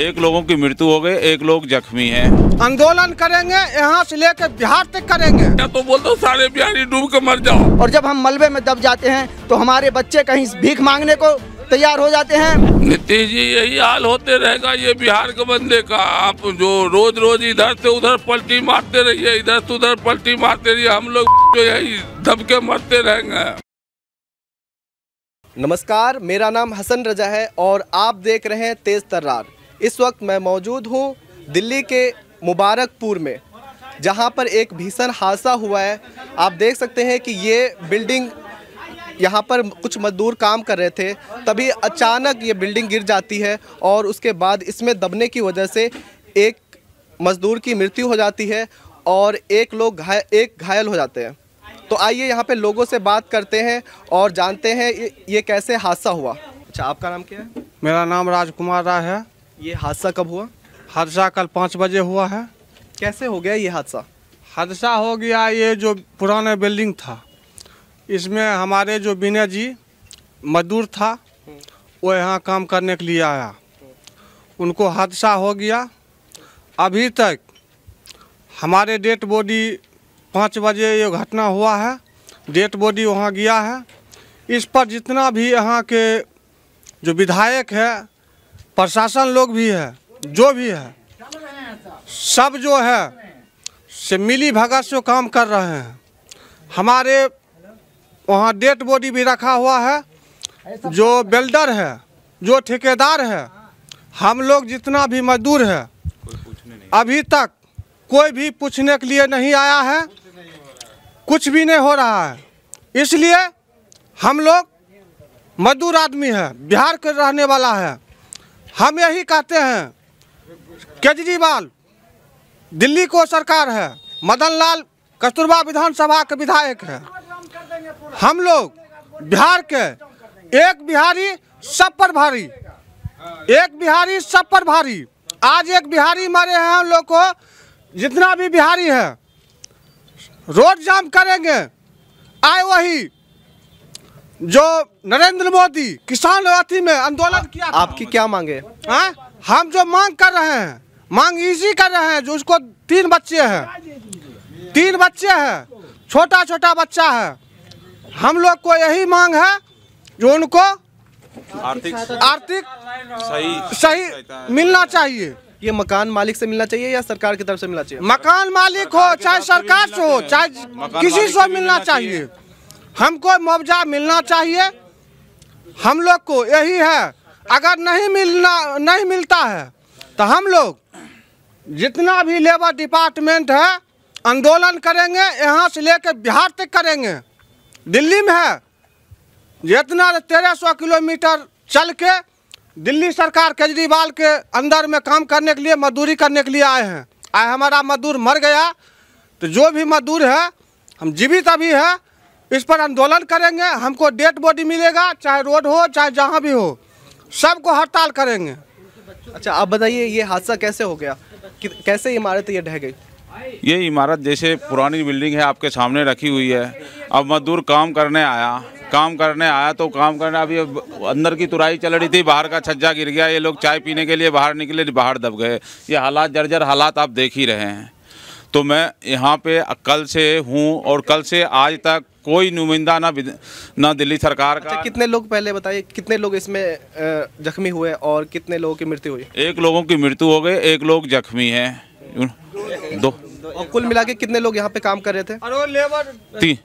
एक लोगों की मृत्यु हो गई एक लोग जख्मी हैं आंदोलन करेंगे यहाँ से लेकर बिहार तक करेंगे या तो बोल दो सारे बिहारी डूब के मर जाओ और जब हम मलबे में दब जाते हैं तो हमारे बच्चे कहीं भीख मांगने को तैयार हो जाते हैं नीतीश जी यही हाल होते रहेगा ये बिहार के बंदे का आप जो रोज रोज इधर से उधर पलटी मारते रहिए इधर से उधर पलटी मारते रहिए हम लोग जो यही दबके मरते रहेंगे नमस्कार मेरा नाम हसन रजा है और आप देख रहे हैं तेज तर्रार इस वक्त मैं मौजूद हूँ दिल्ली के मुबारकपुर में जहाँ पर एक भीषण हादसा हुआ है आप देख सकते हैं कि ये बिल्डिंग यहाँ पर कुछ मजदूर काम कर रहे थे तभी अचानक ये बिल्डिंग गिर जाती है और उसके बाद इसमें दबने की वजह से एक मजदूर की मृत्यु हो जाती है और एक लोग घाय एक घायल हो जाते हैं तो आइए यहाँ पे लोगों से बात करते हैं और जानते हैं ये, ये कैसे हादसा हुआ अच्छा आपका नाम क्या है मेरा नाम राजकुमार राय है ये हादसा कब हुआ हादसा कल पाँच बजे हुआ है कैसे हो गया ये हादसा हादसा हो गया ये जो पुराना बिल्डिंग था इसमें हमारे जो बिना जी मजदूर था वो यहाँ काम करने के लिए आया उनको हादसा हो गया अभी तक हमारे डेड बॉडी पाँच बजे ये घटना हुआ है डेड बॉडी वहाँ गया है इस पर जितना भी यहाँ के जो विधायक है प्रशासन लोग भी है जो भी है सब जो है से मिली भगत से काम कर रहे हैं हमारे वहाँ डेड बॉडी भी रखा हुआ है जो बिल्डर है जो ठेकेदार है हम लोग जितना भी मजदूर है अभी तक कोई भी पूछने के लिए नहीं आया है कुछ भी नहीं हो रहा है इसलिए हम लोग मजदूर आदमी है बिहार के रहने वाला है हम यही कहते हैं केजरीवाल दिल्ली को सरकार है मदन लाल कस्तूरबा विधानसभा के विधायक है हम लोग बिहार के एक बिहारी सब पर भारी एक बिहारी सब पर भारी आज एक बिहारी मारे हैं हम लोग को जितना भी बिहारी है रोड जाम करेंगे आए वही जो नरेंद्र मोदी किसान अथी में आंदोलन किया आपकी क्या मांगे है हाँ? हम जो मांग कर रहे हैं मांग इसी कर रहे हैं जो उसको तीन बच्चे हैं तीन बच्चे हैं छोटा छोटा बच्चा है हम लोग को यही मांग है जो उनको आर्थिक आर्थिक सही सही मिलना चाहिए ये मकान मालिक से मिलना चाहिए या सरकार की तरफ से मिलना चाहिए मकान मालिक हो चाहे सरकार से हो चाहे किसी से मिलना चाहिए हमको मुआवजा मिलना चाहिए हम लोग को यही है अगर नहीं मिलना नहीं मिलता है तो हम लोग जितना भी लेबर डिपार्टमेंट है आंदोलन करेंगे यहाँ से लेकर बिहार तक करेंगे दिल्ली में है जितना तेरह सौ किलोमीटर चल के दिल्ली सरकार केजरीवाल के अंदर में काम करने के लिए मजदूरी करने के लिए आए हैं आए हमारा मजदूर मर गया तो जो भी मजदूर है हम जीवित अभी है इस पर आंदोलन करेंगे हमको डेड बॉडी मिलेगा चाहे रोड हो चाहे जहाँ भी हो सबको हड़ताल करेंगे अच्छा आप बताइए ये हादसा कैसे हो गया कैसे इमारत ये ढह गई ये इमारत जैसे पुरानी बिल्डिंग है आपके सामने रखी हुई है अब मजदूर काम करने आया काम करने आया तो काम करने अभी अंदर की तुराई चल रही थी बाहर का छज्जा गिर गया ये लोग चाय पीने के लिए बाहर निकले बाहर दब गए ये हालात जर्जर हालात आप देख ही रहे हैं तो मैं यहाँ पे कल से हूँ और कल से आज तक कोई नुमाइंदा ना ना दिल्ली सरकार अच्छा, का अच्छा, कितने लोग पहले बताइए कितने लोग इसमें जख्मी हुए और कितने लोगों की मृत्यु हुई एक लोगों की मृत्यु हो गई एक लोग जख्मी है दो और कुल मिला के कितने लोग यहाँ पे काम कर रहे थे लेबर तीन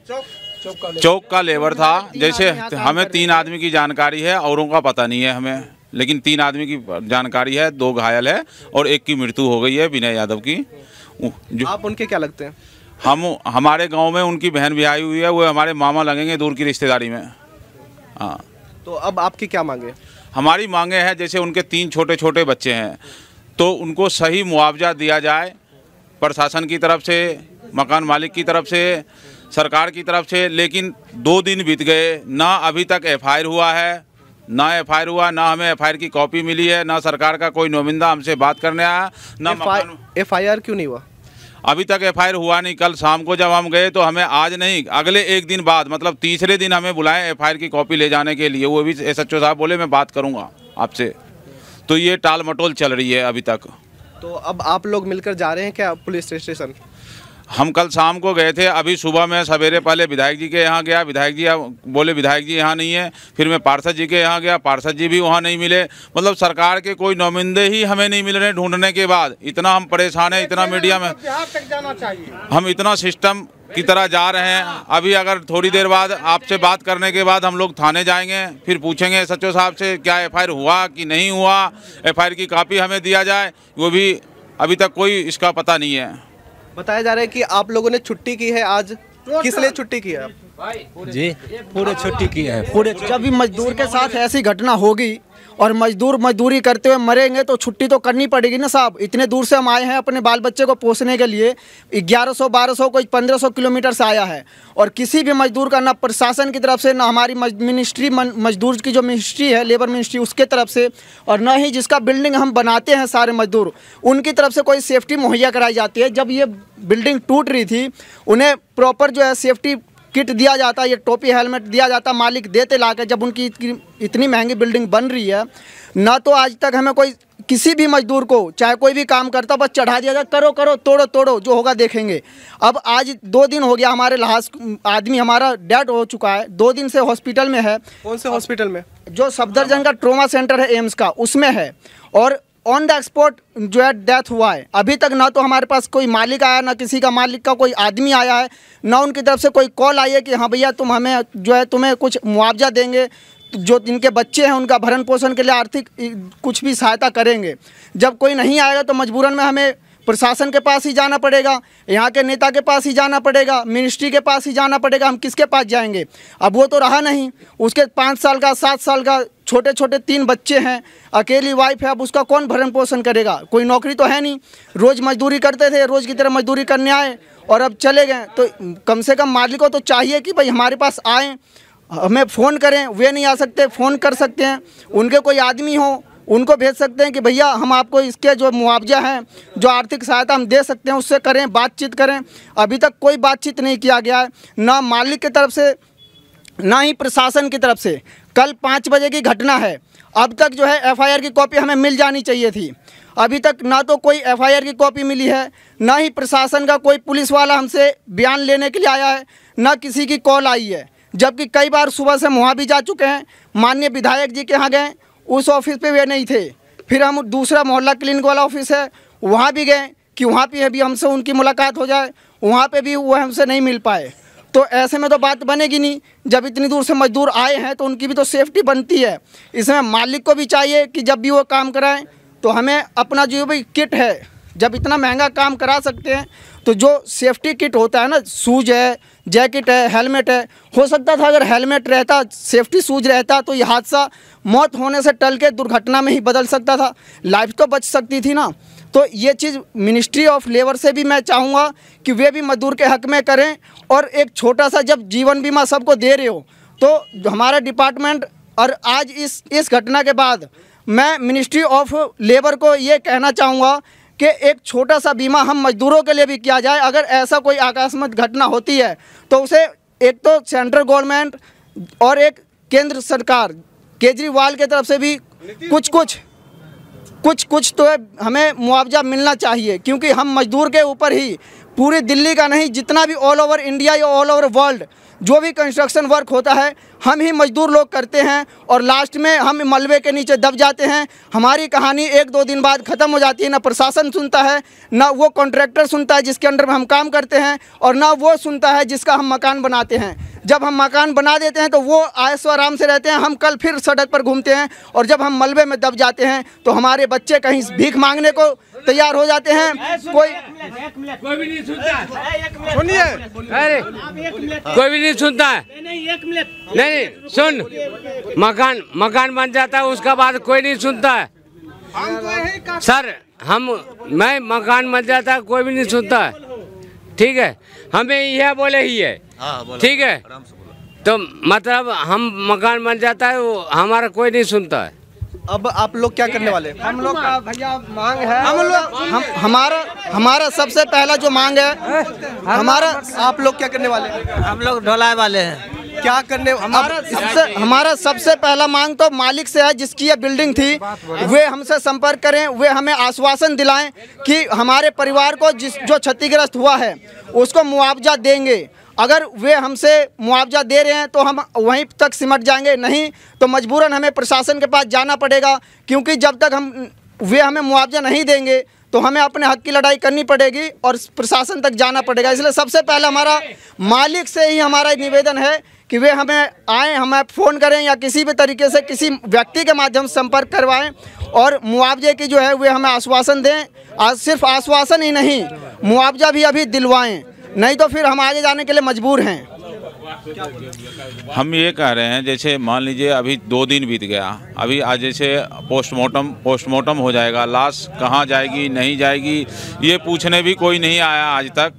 चौक का लेबर था जैसे हमें तीन आदमी की जानकारी है औरों का पता नहीं है हमें लेकिन तीन आदमी की जानकारी है दो घायल है और एक की मृत्यु हो गई है विनय यादव की जो आप उनके क्या लगते हैं हम हमारे गांव में उनकी बहन भी आई हुई है वो हमारे मामा लगेंगे दूर की रिश्तेदारी में हाँ तो अब आपकी क्या मांगे हमारी मांगे हैं जैसे उनके तीन छोटे छोटे बच्चे हैं तो उनको सही मुआवजा दिया जाए प्रशासन की तरफ से मकान मालिक की तरफ से सरकार की तरफ से लेकिन दो दिन बीत गए ना अभी तक एफ हुआ है ना एफ आई हुआ ना हमें एफ की कॉपी मिली है ना सरकार का कोई नुमिंदा हमसे बात करने आया ना एफ आई क्यों नहीं हुआ अभी तक एफ हुआ नहीं कल शाम को जब हम गए तो हमें आज नहीं अगले एक दिन बाद मतलब तीसरे दिन हमें बुलाएं एफ की कॉपी ले जाने के लिए वो भी एस एच साहब बोले मैं बात करूँगा आपसे तो ये टाल मटोल चल रही है अभी तक तो अब आप लोग मिलकर जा रहे हैं क्या पुलिस स्टेशन हम कल शाम को गए थे अभी सुबह में सवेरे पहले विधायक जी के यहाँ गया विधायक जी बोले विधायक जी यहाँ नहीं है फिर मैं पार्षद जी के यहाँ गया पार्षद जी भी वहाँ नहीं मिले मतलब सरकार के कोई नुमाइंदे ही हमें नहीं मिल रहे ढूंढने के बाद इतना हम परेशान है इतना मीडिया में हम इतना सिस्टम की तरह जा रहे हैं अभी अगर थोड़ी देर बाद आपसे बात करने के बाद हम लोग थाने जाएंगे फिर पूछेंगे सचो साहब से क्या एफ हुआ कि नहीं हुआ एफ की कापी हमें दिया जाए वो भी अभी तक कोई इसका पता नहीं है बताया जा रहा है कि आप लोगों ने छुट्टी की है आज किस लिए छुट्टी की है जी पूरे छुट्टी की है पूरे जब भी मजदूर के साथ ऐसी घटना होगी और मजदूर मजदूरी करते हुए मरेंगे तो छुट्टी तो करनी पड़ेगी ना साहब इतने दूर से हम आए हैं अपने बाल बच्चे को पोसने के लिए 1100 1200 कोई 1500 किलोमीटर से आया है और किसी भी मजदूर का ना प्रशासन की तरफ से ना हमारी मिनिस्ट्री मजदूर की जो मिनिस्ट्री है लेबर मिनिस्ट्री उसके तरफ से और ना ही जिसका बिल्डिंग हम बनाते हैं सारे मजदूर उनकी तरफ से कोई सेफ्टी मुहैया कराई जाती है जब ये बिल्डिंग टूट रही थी उन्हें प्रॉपर जो है सेफ्टी किट दिया जाता है ये टोपी हेलमेट दिया जाता मालिक देते ला जब उनकी इतनी महंगी बिल्डिंग बन रही है ना तो आज तक हमें कोई किसी भी मजदूर को चाहे कोई भी काम करता बस चढ़ा दिया जाए करो करो तोड़ो तोड़ो जो होगा देखेंगे अब आज दो दिन हो गया हमारे लहास आदमी हमारा डेड हो चुका है दो दिन से हॉस्पिटल में है कौन से हॉस्पिटल में जो सफदरजंग का ट्रोमा सेंटर है एम्स का उसमें है और ऑन द स्पॉट जो है डेथ हुआ है अभी तक ना तो हमारे पास कोई मालिक आया ना किसी का मालिक का कोई आदमी आया है ना उनकी तरफ से कोई कॉल आई है कि हाँ भैया तुम हमें जो है तुम्हें कुछ मुआवजा देंगे जो इनके बच्चे हैं उनका भरण पोषण के लिए आर्थिक कुछ भी सहायता करेंगे जब कोई नहीं आएगा तो मजबूरन में हमें प्रशासन के पास ही जाना पड़ेगा यहाँ के नेता के पास ही जाना पड़ेगा मिनिस्ट्री के पास ही जाना पड़ेगा हम किसके पास जाएंगे अब वो तो रहा नहीं उसके पाँच साल का सात साल का छोटे छोटे तीन बच्चे हैं अकेली वाइफ है अब उसका कौन भरण पोषण करेगा कोई नौकरी तो है नहीं रोज़ मजदूरी करते थे रोज़ की तरह मजदूरी करने आए और अब चले गए तो कम से कम मालिक को तो चाहिए कि भाई हमारे पास आएँ हमें फ़ोन करें वे नहीं आ सकते फ़ोन कर सकते हैं उनके कोई आदमी हो उनको भेज सकते हैं कि भैया हम आपको इसके जो मुआवजा है जो आर्थिक सहायता हम दे सकते हैं उससे करें बातचीत करें अभी तक कोई बातचीत नहीं किया गया है ना मालिक की तरफ से ना ही प्रशासन की तरफ से कल पाँच बजे की घटना है अब तक जो है एफआईआर की कॉपी हमें मिल जानी चाहिए थी अभी तक ना तो कोई एफआईआर की कॉपी मिली है ना ही प्रशासन का कोई पुलिस वाला हमसे बयान लेने के लिए आया है ना किसी की कॉल आई है जबकि कई बार सुबह से हम वहाँ भी जा चुके हैं माननीय विधायक जी के यहाँ गए उस ऑफिस पे वे नहीं थे फिर हम दूसरा मोहल्ला क्लिनिक वाला ऑफिस है वहाँ भी गए कि वहाँ पर अभी हमसे उनकी मुलाकात हो जाए वहाँ पर भी वो हमसे नहीं मिल पाए तो ऐसे में तो बात बनेगी नहीं जब इतनी दूर से मजदूर आए हैं तो उनकी भी तो सेफ्टी बनती है इसमें मालिक को भी चाहिए कि जब भी वो काम कराएं तो हमें अपना जो भी किट है जब इतना महंगा काम करा सकते हैं तो जो सेफ्टी किट होता है ना शूज है जैकेट है हेलमेट है हो सकता था अगर हेलमेट रहता सेफ्टी शूज रहता तो यह हादसा मौत होने से टल के दुर्घटना में ही बदल सकता था लाइफ तो बच सकती थी ना तो ये चीज़ मिनिस्ट्री ऑफ लेबर से भी मैं चाहूँगा कि वे भी मजदूर के हक में करें और एक छोटा सा जब जीवन बीमा सबको दे रहे हो तो हमारा डिपार्टमेंट और आज इस इस घटना के बाद मैं मिनिस्ट्री ऑफ लेबर को ये कहना चाहूँगा कि एक छोटा सा बीमा हम मजदूरों के लिए भी किया जाए अगर ऐसा कोई आकस्मिक घटना होती है तो उसे एक तो सेंट्रल गवर्नमेंट और एक केंद्र सरकार केजरीवाल के तरफ से भी कुछ कुछ कुछ कुछ तो हमें मुआवजा मिलना चाहिए क्योंकि हम मजदूर के ऊपर ही पूरी दिल्ली का नहीं जितना भी ऑल ओवर इंडिया या ऑल ओवर वर्ल्ड जो भी कंस्ट्रक्शन वर्क होता है हम ही मजदूर लोग करते हैं और लास्ट में हम मलबे के नीचे दब जाते हैं हमारी कहानी एक दो दिन बाद ख़त्म हो जाती है ना प्रशासन सुनता है ना वो कॉन्ट्रैक्टर सुनता है जिसके अंडर में हम काम करते हैं और ना वो सुनता है जिसका हम मकान बनाते हैं जब हम मकान बना देते हैं तो वो आयस आराम से रहते हैं हम कल फिर सड़क पर घूमते हैं और जब हम मलबे में दब जाते हैं तो हमारे बच्चे कहीं भीख मांगने को तैयार हो जाते हैं कोई कोई भी नहीं सुनता सुनिए अरे कोई भी नहीं सुनता है नहीं सुन मकान मकान बन जाता है उसका बाद कोई नहीं सुनता है सर हम मैं मकान बन जाता है कोई भी नहीं सुनता है ठीक है हमें यह बोले ही है हाँ, हाँ, ठीक है तो मतलब हम मकान बन जाता है वो हमारा कोई नहीं सुनता है अब आप लोग क्या करने वाले हम लोग का भैया मांग है हम लोग हम हमारा हमारा सबसे पहला जो मांग है हमारा आप लोग क्या करने वाले हम लोग ढोलाए वाले हैं क्या करने हमारा सबसे हमारा सबसे पहला मांग तो मालिक से है जिसकी ये बिल्डिंग थी वे हमसे संपर्क करें वे हमें आश्वासन दिलाएं कि हमारे परिवार को जिस जो क्षतिग्रस्त हुआ है उसको मुआवजा देंगे अगर वे हमसे मुआवजा दे रहे हैं तो हम वहीं तक सिमट जाएंगे नहीं तो मजबूरन हमें प्रशासन के पास जाना पड़ेगा क्योंकि जब तक हम वे हमें मुआवजा नहीं देंगे तो हमें अपने हक की लड़ाई करनी पड़ेगी और प्रशासन तक जाना पड़ेगा इसलिए सबसे पहले हमारा मालिक से ही हमारा निवेदन है कि वे हमें आए हमें फ़ोन करें या किसी भी तरीके से किसी व्यक्ति के माध्यम से संपर्क करवाएं और मुआवजे की जो है वे हमें आश्वासन दें आज सिर्फ आश्वासन ही नहीं मुआवजा भी अभी दिलवाएं नहीं तो फिर हम आगे जाने के लिए मजबूर हैं हम ये कह रहे हैं जैसे मान लीजिए अभी दो दिन बीत गया अभी आज जैसे पोस्टमार्टम पोस्टमार्टम हो जाएगा लाश कहाँ जाएगी नहीं जाएगी ये पूछने भी कोई नहीं आया आज तक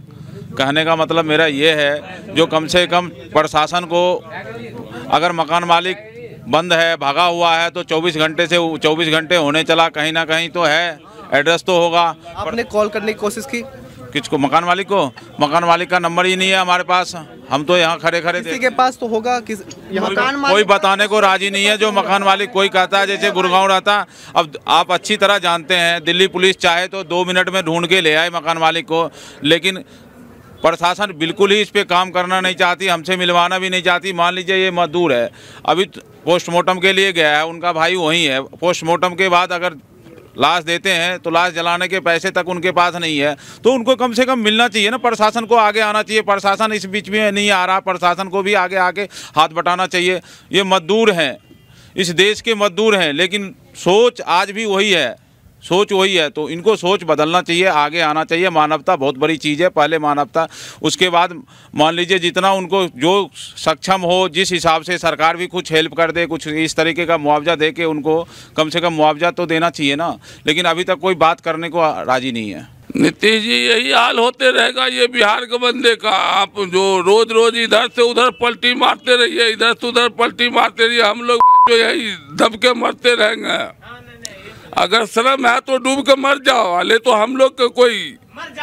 कहने का मतलब मेरा ये है जो कम से कम प्रशासन को अगर मकान मालिक बंद है भागा हुआ है तो 24 घंटे से 24 घंटे होने चला कहीं ना कहीं तो है एड्रेस तो होगा आपने कॉल करने की कोशिश की किसको मकान मालिक को मकान मालिक का नंबर ही नहीं है हमारे पास हम तो यहाँ खड़े खड़े किसी के पास तो होगा किस मकान कोई बताने को राजी नहीं है जो मकान मालिक कोई कहता है जैसे गुड़गांव रहता अब आप अच्छी तरह जानते हैं दिल्ली पुलिस चाहे तो दो मिनट में ढूंढ के ले आए मकान मालिक को लेकिन प्रशासन बिल्कुल ही इस पर काम करना नहीं चाहती हमसे मिलवाना भी नहीं चाहती मान लीजिए ये मजदूर है अभी तो पोस्टमार्टम के लिए गया है उनका भाई वहीं है पोस्टमार्टम के बाद अगर लाश देते हैं तो लाश जलाने के पैसे तक उनके पास नहीं है तो उनको कम से कम मिलना चाहिए ना प्रशासन को आगे आना चाहिए प्रशासन इस बीच में नहीं आ रहा प्रशासन को भी आगे आके हाथ बटाना चाहिए ये मजदूर हैं इस देश के मजदूर हैं लेकिन सोच आज भी वही है सोच वही है तो इनको सोच बदलना चाहिए आगे आना चाहिए मानवता बहुत बड़ी चीज़ है पहले मानवता उसके बाद मान लीजिए जितना उनको जो सक्षम हो जिस हिसाब से सरकार भी कुछ हेल्प कर दे कुछ इस तरीके का मुआवजा दे के उनको कम से कम मुआवजा तो देना चाहिए ना लेकिन अभी तक कोई बात करने को राजी नहीं है नीतीश जी यही हाल होते रहेगा ये बिहार के बंदे का आप जो रोज रोज इधर से उधर पलटी मारते रहिए इधर से उधर पलटी मारते रहिए हम लोग जो यही दबके मरते रहेंगे अगर शर्म है तो डूब के मर जाओ ले तो हम लोग को कोई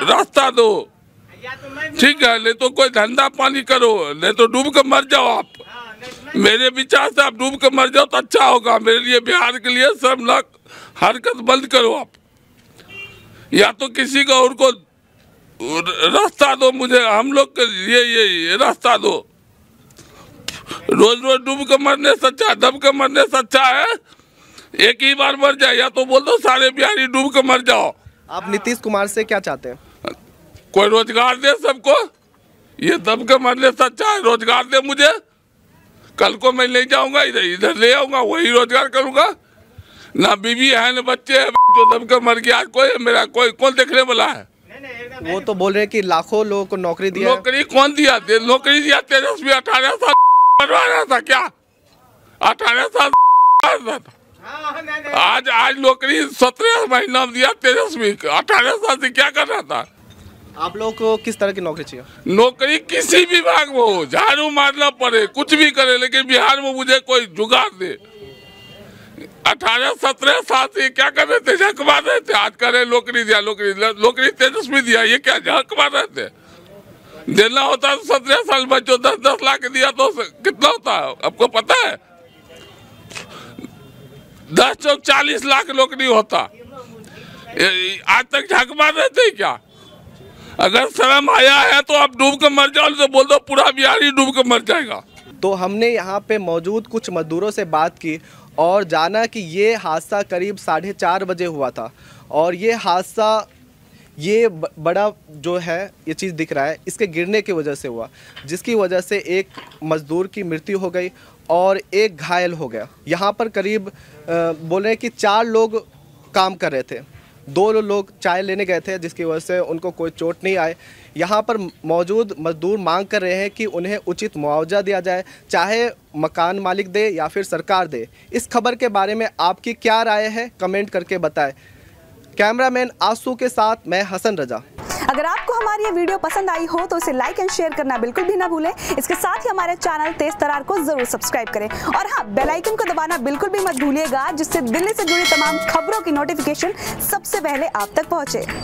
रास्ता दो तो ठीक है ले तो कोई धंधा पानी करो ले तो डूब के मर जाओ आप हाँ, मेरे विचार से आप डूब के मर जाओ तो अच्छा होगा मेरे लिए बिहार के लिए शर्मनाक हरकत बंद करो आप या तो किसी को और को रास्ता दो मुझे हम लोग के लिए ये, ये रास्ता दो रोज रोज डूब के मरने से अच्छा दब के मरने से अच्छा है एक ही बार मर जाए या तो बोल दो सारे बिहारी डूब के मर जाओ आप नीतीश कुमार से क्या चाहते हैं कोई रोजगार दे सबको ये दब के मरने सच्चा है रोजगार दे मुझे कल को मैं नहीं जाऊंगा इधर इधर ले आऊंगा वही रोजगार करूंगा ना बीवी है ना बच्चे है जो दब के मर गया कोई मेरा कोई कौन देखने वाला है वो तो बोल रहे कि लाखों लोगों को नौकरी दिया नौकरी कौन दिया नौकरी दिया तेजस्वी अठारह साल मरवा रहा था क्या अठारह साल था आज आज नौकरी सत्रह महीना दिया तेजस्वी अठारह साल से क्या कर रहा था आप लोग को किस तरह की नौकरी चाहिए नौकरी किसी भी भाग में हो झाड़ू मारना पड़े कुछ भी करे लेकिन बिहार में मुझे कोई जुगाड़ दे अठारह सत्रह साल से क्या कर रहे थे झक मार रहे थे आज करे नौकरी दिया नौकरी नौकरी तेजस्वी दिया ये क्या झक मार रहे थे देना होता तो सत्रह साल बच्चों दस दस लाख दिया तो कितना होता है आपको पता है दस चौक चालीस लाख लोग नहीं होता आज तक झकमा रहते क्या अगर शर्म आया है तो आप डूब के मर जाओ तो बोल दो पूरा बिहारी डूब के मर जाएगा तो हमने यहाँ पे मौजूद कुछ मजदूरों से बात की और जाना कि ये हादसा करीब साढ़े चार बजे हुआ था और ये हादसा ये बड़ा जो है ये चीज़ दिख रहा है इसके गिरने की वजह से हुआ जिसकी वजह से एक मज़दूर की मृत्यु हो गई और एक घायल हो गया यहाँ पर करीब बोल रहे हैं कि चार लोग काम कर रहे थे दो लोग चाय लेने गए थे जिसकी वजह से उनको कोई चोट नहीं आए यहाँ पर मौजूद मजदूर मांग कर रहे हैं कि उन्हें उचित मुआवजा दिया जाए चाहे मकान मालिक दे या फिर सरकार दे इस खबर के बारे में आपकी क्या राय है कमेंट करके बताएं कैमरामैन आंसू के साथ मैं हसन रजा अगर आपको हमारी ये वीडियो पसंद आई हो तो इसे लाइक एंड शेयर करना बिल्कुल भी ना भूलें इसके साथ ही हमारे चैनल तेज तरार को जरूर सब्सक्राइब करें और हाँ बेलाइकन को दबाना बिल्कुल भी मत भूलिएगा जिससे दिल्ली से जुड़ी तमाम खबरों की नोटिफिकेशन सबसे पहले आप तक पहुंचे